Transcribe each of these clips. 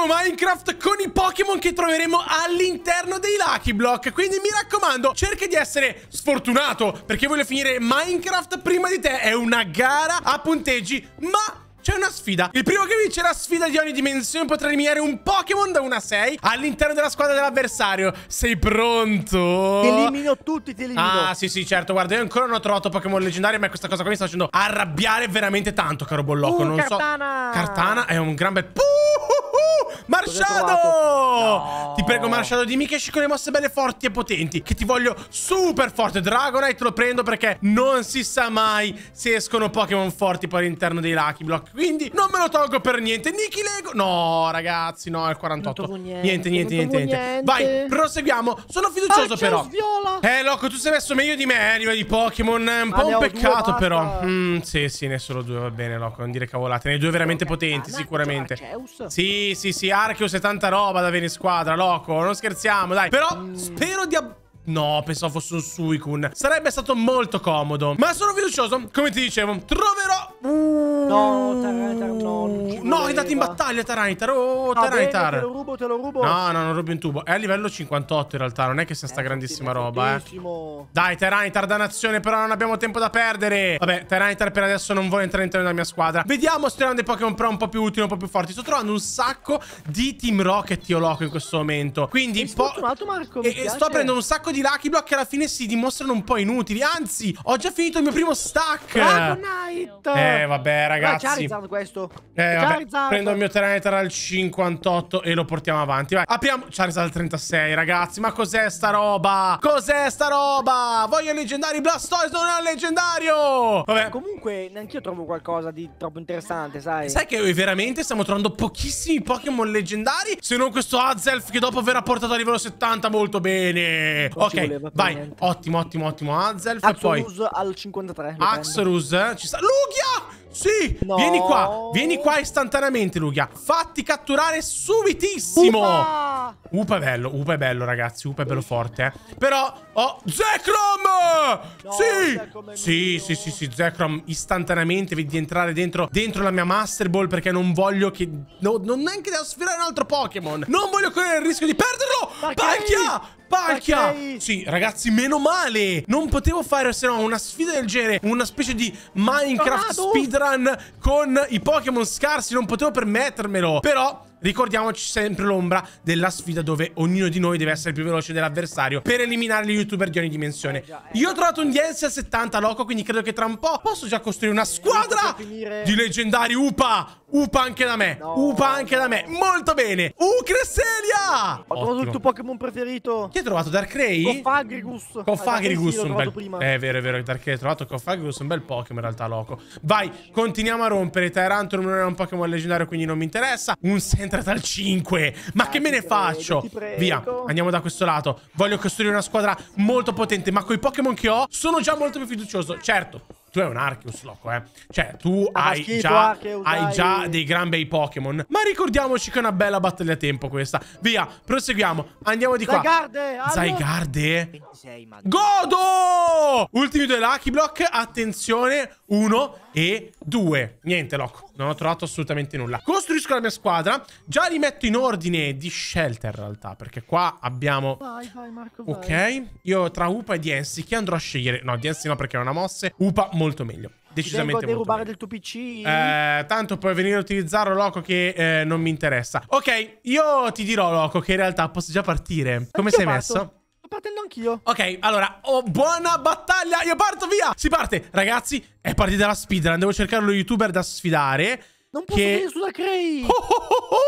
giocheremo Minecraft con i Pokémon che troveremo all'interno dei Lucky Block. Quindi mi raccomando, cerca di essere sfortunato, perché voglio finire Minecraft prima di te. È una gara a punteggi, ma... C'è una sfida. Il primo che vince la sfida di ogni dimensione potrà eliminare un Pokémon da 1 a 6 all'interno della squadra dell'avversario. Sei pronto? elimino tutti, ti elimino. Ah, sì, sì, certo. Guarda, io ancora non ho trovato Pokémon leggendari, ma questa cosa qua mi sta facendo arrabbiare veramente tanto, caro Bollocco. Uh, non Cartana. so. Cartana è un gran bel. Puh! Marciano! No. Ti prego, Marciano, dimmi che esci con le mosse belle forti e potenti. Che ti voglio super forte. Dragonite lo prendo perché non si sa mai se escono Pokémon forti poi all'interno dei Lucky Block. Quindi non me lo tolgo per niente. Niki Lego. No, ragazzi, no, è il 48. Niente, niente, niente, niente, niente. Vai, proseguiamo. Sono ah, fiducioso, però. Viola. Eh, Loco, tu sei messo meglio di me, eh, a livello di Pokémon. È un ah, po' un peccato, però. Mm, sì, sì, ne sono due, va bene, Loco. Non dire cavolate. Ne hai due veramente potenti, sicuramente. Sì, sì, sì. Archeus e tanta roba da avere in squadra, loco. Non scherziamo, dai. Però spero di No, pensavo fosse un Suicune. Sarebbe stato molto comodo. Ma sono fiducioso. Come ti dicevo, troverò... No, Tyranitar, no. No, è andato in battaglia, Tyranitar. Oh, ah, te lo rubo, te lo rubo. No, no, non rubo un tubo. È a livello 58 in realtà. Non è che sia sta eh, grandissima roba, eh. Dai, Tyranitar, dannazione. Però non abbiamo tempo da perdere. Vabbè, Tyranitar per adesso non vuole entrare all'interno della mia squadra. Vediamo se troviamo dei Pokémon Pro un po' più utili, un po' più forti. Sto trovando un sacco di Team Rocket, io loco in questo momento. Quindi, un po'... e, sto prendendo un sacco di di Lucky Block che alla fine si dimostrano un po' inutili. Anzi, ho già finito il mio primo stack. Dragonite. Eh. eh, vabbè, ragazzi. Ma Charizard questo. Eh, vabbè. Charizard. Prendo il mio Tyranitar al 58 e lo portiamo avanti. Vai, apriamo Charizard al 36, ragazzi. Ma cos'è sta roba? Cos'è sta roba? Voglio leggendari Blastoise, non è un leggendario. Vabbè. Comunque, neanche io trovo qualcosa di troppo interessante, sai? Sai che veramente stiamo trovando pochissimi Pokémon leggendari? Se non questo Azelf che dopo aver portato a livello 70 molto bene ok, vai. Niente. Ottimo, ottimo, ottimo. Azelf. Axorus poi... al 53. Axorus. Eh? Ci sta. Lugia! Sì, no. vieni qua, vieni qua istantaneamente, Lugia. Fatti catturare subitissimo. Upa, Upa è bello, Upa è bello, ragazzi. Upa è bello forte, eh. Però, oh, Zekrom! No, sì! sì, sì, sì, sì, Zekrom, istantaneamente vedi entrare dentro, dentro, la mia Master Ball perché non voglio che... No, non neanche devo sfidare un altro Pokémon. Non voglio correre il rischio di perderlo. Palchia! Palchia! Sì, ragazzi, meno male! Non potevo fare se no una sfida del genere, una specie di Minecraft Tornado. speedrun con i Pokémon scarsi, non potevo permettermelo. Però Ricordiamoci sempre l'ombra della sfida dove ognuno di noi deve essere più veloce dell'avversario per eliminare gli youtuber di ogni dimensione. Eh eh Io ho trovato un DLC al 70 loco, quindi credo che tra un po' posso già costruire una eh, squadra di leggendari UPA. Upa anche da me. No, Upa anche da me. Molto bene. Uh, Cresselia! Ho Ottimo. trovato il tuo Pokémon preferito. Chi hai trovato? Darkrai? Cofagrigus. Cofagrigus. un bel... Prima. Eh, è vero, è vero. Darkrai hai trovato Cofagrigus. Un bel Pokémon in realtà, loco. Vai, continuiamo a rompere. Tyrantrum non è un Pokémon leggendario, quindi non mi interessa. Un Sentratal 5. Ma ah, che me ne prego, faccio? Via, andiamo da questo lato. Voglio costruire una squadra molto potente, ma con i Pokémon che ho sono già molto più fiducioso. Certo, tu hai un Arceus, loco, eh. Cioè, tu ah, hai, schifo, già, Archeus, ah, hai già, dei gran bei Pokémon. Ma ricordiamoci che è una bella battaglia a tempo questa. Via, proseguiamo. Andiamo di qua. Zygarde! Zygarde! 26, Godo! Ultimi due Lucky Block. Attenzione. Uno e due. Niente, Loco. Non ho trovato assolutamente nulla. Costruisco la mia squadra. Già li metto in ordine di scelta, in realtà. Perché qua abbiamo... Vai, vai, Marco, Ok. Io tra Upa e Diensi, chi andrò a scegliere? No, Diensi no, perché non ha mosse. Upa, molto meglio. Decisamente molto rubare meglio. del tuo PC. Eh, tanto puoi venire a utilizzarlo, Loco, che eh, non mi interessa. Ok, io ti dirò, Loco, che in realtà posso già partire. Come Anch'io sei parto. messo? partendo anch'io. Ok, allora, oh, buona battaglia. Io parto, via. Si parte. Ragazzi, è partita la speedrun. Devo cercare lo youtuber da sfidare. Non posso che... venire sulla Cray. Oh, oh, oh, oh.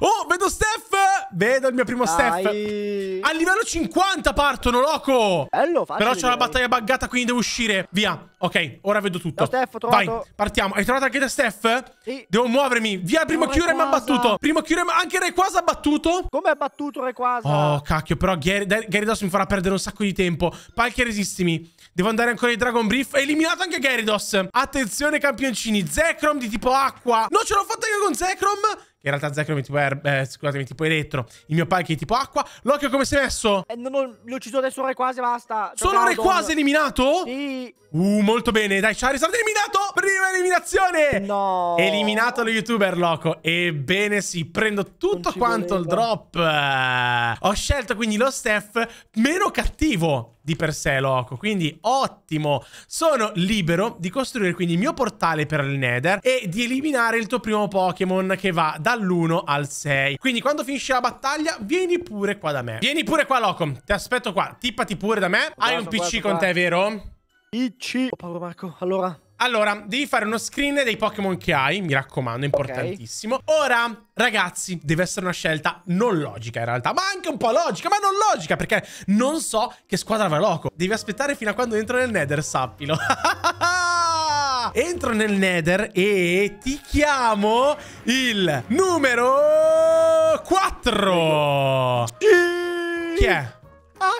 Oh, vedo Steph! Vedo il mio primo Dai. Steph. A livello 50 partono, loco! Bello, facile, Però c'è una battaglia buggata, quindi devo uscire. Via. Ok, ora vedo tutto. Ciao, Steph, Vai, partiamo. Hai trovato anche da Steph? Sì. Devo muovermi. Via, il primo Cure ha battuto. Primo Cure, anche Requasa ha battuto. Come ha battuto Requasa? Oh, cacchio, però Gyarados mi farà perdere un sacco di tempo. Palche, resistimi. Devo andare ancora in Dragon Brief. È eliminato anche Gyarados. Attenzione, campioncini. Zekrom di tipo acqua. No, ce l'ho fatta anche con Zekrom. Che in realtà Zekrom è tipo Herb, eh, scusatemi, tipo Elettro. Il mio Pike è tipo Acqua. L'occhio come si è messo? Eh, non ho, l'ho ucciso adesso Requase, basta. Sono Requase eliminato? Sì. Uh, molto bene. Dai, Charizard eliminato! Prima eliminazione! No. Eliminato lo youtuber, loco. Ebbene sì, prendo tutto quanto voleva. il drop. Ho scelto quindi lo Steph meno cattivo di per sé loco. Quindi ottimo! Sono libero di costruire quindi il mio portale per il Nether e di eliminare il tuo primo Pokémon che va dall'1 al 6. Quindi quando finisce la battaglia vieni pure qua da me. Vieni pure qua loco, ti aspetto qua, tippati pure da me. Guarda, Hai un PC guarda, con guarda. te, vero? PC. Ho oh, paura Marco, allora allora, devi fare uno screen dei Pokémon che hai, mi raccomando, importantissimo. Okay. Ora, ragazzi, deve essere una scelta non logica in realtà, ma anche un po' logica, ma non logica, perché non so che squadra va loco. Devi aspettare fino a quando entro nel Nether, sappilo. entro nel Nether e ti chiamo il numero 4. Chi è?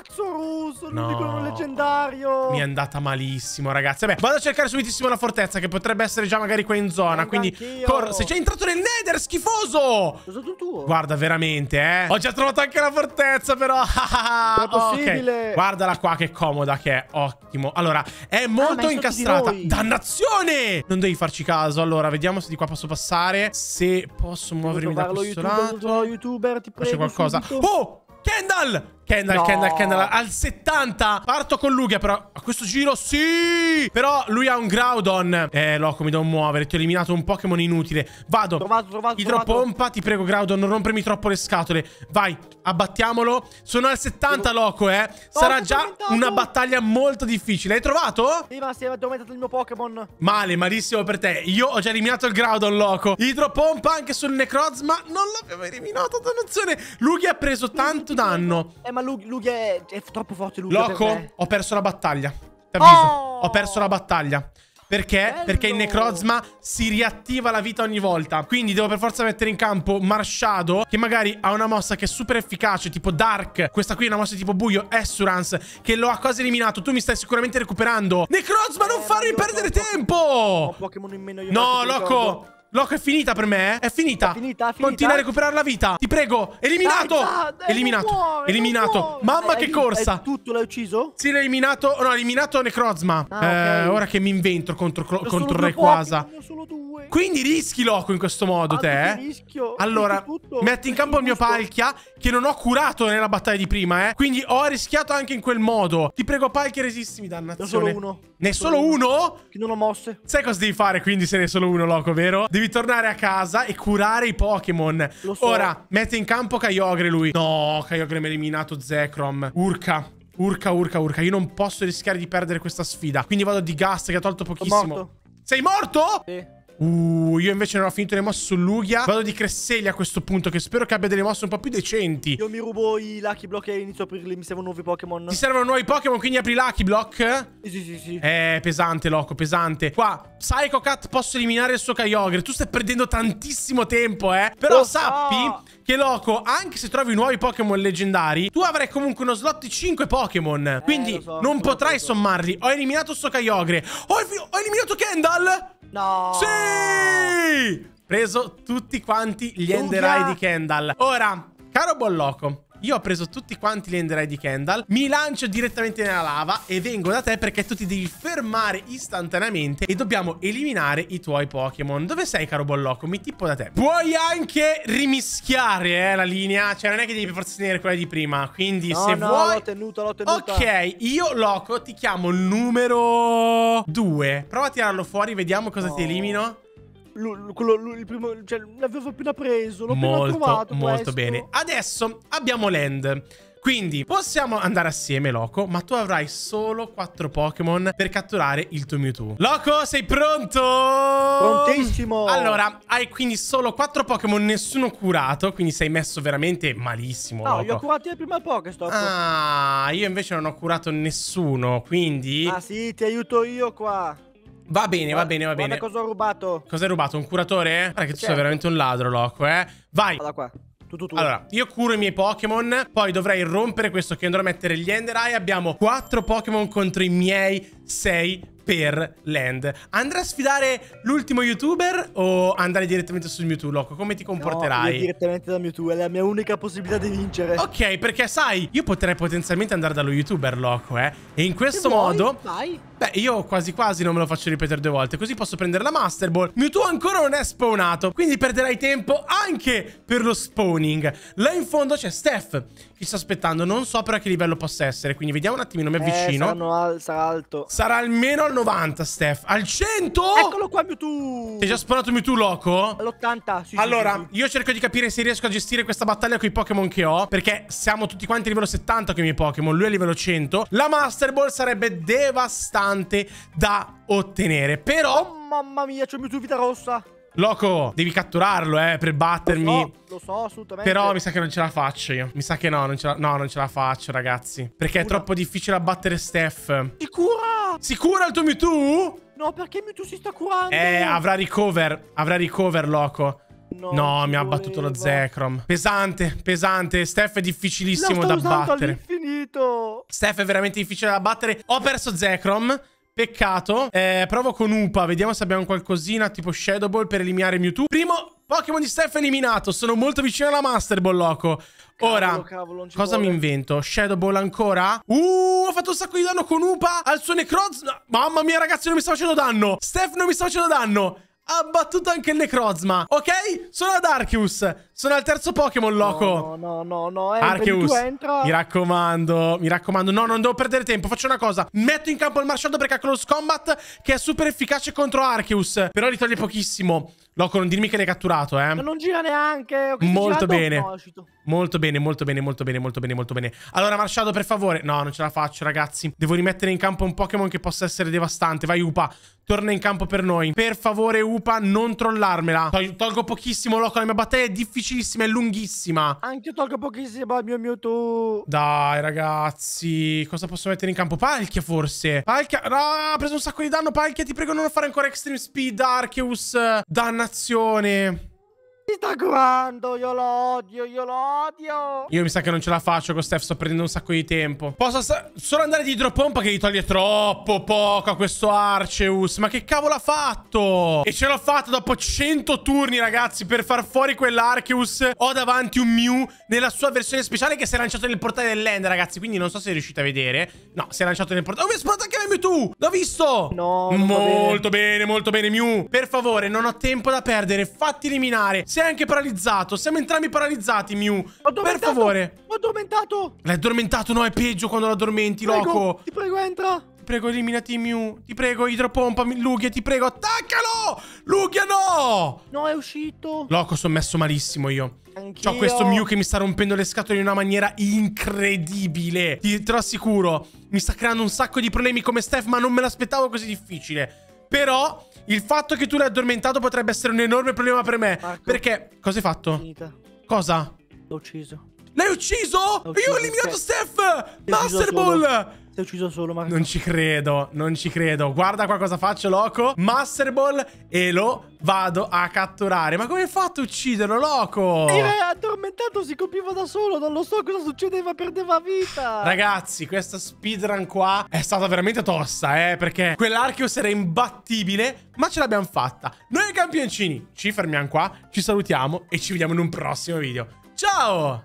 Cazzo russo, l'unico no. leggendario. Mi è andata malissimo, ragazzi. Vabbè, vado a cercare subitissimo la fortezza, che potrebbe essere già magari qua in zona. Vengo quindi, cor se c'è entrato nel nether, schifoso. Cosa tu tuo? Guarda, veramente, eh. Ho già trovato anche la fortezza, però. non è possibile. Okay. Guardala qua, che comoda che è. Ottimo. Allora, è ah, molto ah, è incastrata. Dannazione! Non devi farci caso. Allora, vediamo se di qua posso passare. Se posso muovermi da questo lato. YouTuber, ti prego. Faccio qualcosa. Subito. Oh! Kendall! Kendall, no. Kendall, Kendall Al 70 Parto con Lugia però A questo giro sì Però lui ha un Groudon Eh Loco mi devo muovere Ti ho eliminato un Pokémon inutile Vado Trovato, trovato Idropompa trovato. Ti prego Groudon Non rompermi troppo le scatole Vai Abbattiamolo Sono al 70 Devo... Loco eh Sarà oh, già aumentato. una battaglia molto difficile Hai trovato? Sì ma si è addormentato il mio Pokémon Male malissimo per te Io ho già eliminato il Groudon Loco Idropompa anche sul Necroz Ma non l'avevo eliminato donazione Lugia ha preso tanto danno È ma Lughi, Lughi è, è, troppo forte. Lughi Loco, per cioè, ho perso la battaglia. T'avviso. Oh! Ho perso la battaglia. Perché? Bello. Perché in Necrozma si riattiva la vita ogni volta. Quindi devo per forza mettere in campo Marshadow, che magari ha una mossa che è super efficace, tipo Dark. Questa qui è una mossa tipo Buio, Assurance, che lo ha quasi eliminato. Tu mi stai sicuramente recuperando. Necrozma, non eh, farmi perdere tempo! Ho Pokémon in meno io. No, loco! Loco, è finita per me, eh? È finita. È finita, è finita. Continua a recuperare la vita. Ti prego. Eliminato. Dai, dai, eh, eliminato. Muove, eliminato. Mamma eh, che corsa. tutto l'hai ucciso? Sì, l'hai eliminato. No, ha eliminato Necrozma. Ah, okay. eh, ora che mi invento contro, contro Requasa. Pochi, sono solo due. Quindi rischi Loco in questo modo, ah, te. Eh? Rischio. Allora, tutto, metti in campo il mio Palchia, che non ho curato nella battaglia di prima, eh. Quindi ho rischiato anche in quel modo. Ti prego, Palchia, resistimi, dannazione. Ne solo uno. Ne solo, solo uno? Che non ho mosse. Sai cosa devi fare, quindi, se ne è solo uno, Loco, vero? Devi tornare a casa e curare i Pokémon. Lo So. Ora, mette in campo Kyogre lui. No, Kyogre mi ha eliminato Zekrom. Urca. Urca, urca, urca. Io non posso rischiare di perdere questa sfida. Quindi vado di Gast che ha tolto pochissimo. Morto. Sei morto? Sì. Uh, io invece non ho finito le mosse sull'Ughia. Vado di Cresselia a questo punto, che spero che abbia delle mosse un po' più decenti. Io mi rubo i Lucky Block e inizio a aprirli. Mi servono nuovi Pokémon. Ti servono nuovi Pokémon, quindi apri Lucky Block? Sì, sì, sì, Eh, pesante, loco, pesante. Qua, Psycho Cat posso eliminare il suo Kyogre. Tu stai perdendo tantissimo tempo, eh. Però oh, sappi oh. che, loco, anche se trovi nuovi Pokémon leggendari, tu avrai comunque uno slot di 5 Pokémon. Eh, quindi so, non potrai sommarli. Ho eliminato il suo Kyogre. Ho, ho eliminato Kendall. No. Sì! Preso tutti quanti gli Dubbia. enderai di Kendall. Ora, caro Bolloco, io ho preso tutti quanti gli enderai di Kendall. Mi lancio direttamente nella lava e vengo da te perché tu ti devi fermare istantaneamente e dobbiamo eliminare i tuoi Pokémon. Dove sei, caro Bollocco? Mi tipo da te. Puoi anche rimischiare eh, la linea. Cioè, non è che devi forse tenere quella di prima. Quindi, no, se no, vuoi... l'ho tenuto, l'ho tenuto Ok, io, Loco, ti chiamo numero 2. Prova a tirarlo fuori, vediamo cosa no. ti elimino. L- quello, l- il primo, cioè, l'avevo appena preso, l'ho molto, appena trovato Molto questo. bene. Adesso abbiamo land. Quindi possiamo andare assieme, Loco, ma tu avrai solo 4 Pokémon per catturare il tuo Mewtwo. Loco, sei pronto? Prontissimo! Allora, hai quindi solo 4 Pokémon, nessuno curato, quindi sei messo veramente malissimo, No, Loco. io ho curato il primo Pokéstop. Ah, io invece non ho curato nessuno, quindi... Ah sì, ti aiuto io qua. Va bene, va bene, va bene. Guarda cosa ho rubato. Cosa hai rubato? Un curatore? Guarda che tu sei veramente un ladro, Loco, eh. Vai. Guarda qua. Tu, tu, tu. Allora, io curo i miei Pokémon, poi dovrei rompere questo che andrò a mettere gli Ender Eye. Abbiamo quattro Pokémon contro i miei 6 per land. Andrai a sfidare l'ultimo youtuber o andare direttamente su Mewtwo, Loco? Come ti comporterai? No, direttamente da Mewtwo, è la mia unica possibilità di vincere. Ok, perché sai, io potrei potenzialmente andare dallo youtuber, Loco, eh. E in questo Se modo... Vuoi, beh, io quasi quasi non me lo faccio ripetere due volte, così posso prendere la Master Ball. Mewtwo ancora non è spawnato, quindi perderai tempo anche per lo spawning. Là in fondo c'è Steph, chi sta aspettando. Non so però a che livello possa essere. Quindi vediamo un attimino, mi eh, avvicino. Eh, al, sarà alto. Sarà almeno al 90, Steph. Al 100! Eccolo qua, Mewtwo! Ti hai già sparato Mewtwo, loco? All'80, sì, Allora, sì, sì. io cerco di capire se riesco a gestire questa battaglia con i Pokémon che ho. Perché siamo tutti quanti a livello 70 con i miei Pokémon. Lui è a livello 100. La Master Ball sarebbe devastante da ottenere. Però... Oh, mamma mia, c'è Mewtwo vita rossa. Loco, devi catturarlo, eh, per battermi. Lo so, lo so assolutamente. Però mi sa che non ce la faccio io. Mi sa che no, non ce la, no, non ce la faccio, ragazzi. Perché Sicura. è troppo difficile abbattere Steph. Si cura! Si cura il tuo Mewtwo? No, perché Mewtwo si sta curando? Eh, avrà recover. Avrà recover, Loco. No, no mi ha battuto lo Zekrom. Pesante, pesante. Steph è difficilissimo da battere. all'infinito. Steph è veramente difficile da battere. Ho perso Zekrom. Peccato. Eh, provo con Upa. Vediamo se abbiamo qualcosina tipo Shadow Ball per eliminare Mewtwo. Primo Pokémon di Steph eliminato. Sono molto vicino alla Master Ball, loco. Ora, cavolo, cavolo, cosa vuole. mi invento? Shadow Ball ancora? Uh, ho fatto un sacco di danno con Upa al suo Necroz. Mamma mia, ragazzi, non mi sta facendo danno. Steph non mi sta facendo danno. Ha battuto anche il Necrozma. Ok? Sono ad Arceus. Sono al terzo Pokémon, loco. No, no, no, no. Entra, Arceus, mi raccomando, mi raccomando. No, non devo perdere tempo. Faccio una cosa. Metto in campo il Marshaldo perché ha Close Combat che è super efficace contro Arceus. Però li toglie pochissimo. Loco, non dirmi che l'hai catturato, eh. Ma non gira neanche. Molto bene. molto bene. Molto bene, molto bene, molto bene, molto bene, Allora, Marshaldo, per favore. No, non ce la faccio, ragazzi. Devo rimettere in campo un Pokémon che possa essere devastante. Vai, Upa. Torna in campo per noi. Per favore, Upa, non trollarmela. Tol tolgo pochissimo, Loco. La mia battaglia è difficile difficilissima, è lunghissima. Anche io tolgo pochissimo il mio Mewtwo. Dai, ragazzi. Cosa posso mettere in campo? Palchia, forse. Palkia. No, ha preso un sacco di danno. Palkia, ti prego, non fare ancora Extreme Speed, Arceus. Dannazione. Si sta curando, io lo odio, io lo odio. Io mi sa che non ce la faccio con Steph, sto prendendo un sacco di tempo. Posso solo andare di idropompa che gli toglie troppo poco a questo Arceus. Ma che cavolo ha fatto? E ce l'ho fatta dopo 100 turni, ragazzi, per far fuori quell'Arceus. Ho davanti un Mew nella sua versione speciale che si è lanciato nel portale del land, ragazzi. Quindi non so se riuscite a vedere. No, si è lanciato nel portale. Oh, mi è sparato anche Mewtwo! L'ho visto! No, Molto bene. bene, molto bene, Mew. Per favore, non ho tempo da perdere. Fatti eliminare. Si anche paralizzato. Siamo entrambi paralizzati, Mew. Per favore. Ho addormentato. L'hai addormentato? No, è peggio quando lo addormenti, loco. Ti prego, entra. Ti prego, eliminati Mew. Ti prego, idropompa, Lugia, ti prego, attaccalo! Lugia, no! No, è uscito. Loco, sono messo malissimo io. Anch'io. C'ho questo Mew che mi sta rompendo le scatole in una maniera incredibile. Ti, te lo assicuro. Mi sta creando un sacco di problemi come Steph, ma non me l'aspettavo così difficile. Però il fatto che tu l'hai addormentato potrebbe essere un enorme problema per me. Marco, perché? Cosa hai fatto? Finita. Cosa? L'ho ucciso. L'hai ucciso? ucciso? Io ho eliminato Steph! Master Ball! Sei ucciso solo, ma... Non ci credo, non ci credo. Guarda qua cosa faccio, loco. Master Ball e lo vado a catturare. Ma come hai fatto a ucciderlo, loco? E addormentato, si colpiva da solo. Non lo so cosa succedeva, perdeva vita. Ragazzi, questa speedrun qua è stata veramente tosta, eh. Perché quell'Archeos era imbattibile, ma ce l'abbiamo fatta. Noi campioncini ci fermiamo qua, ci salutiamo e ci vediamo in un prossimo video. Ciao!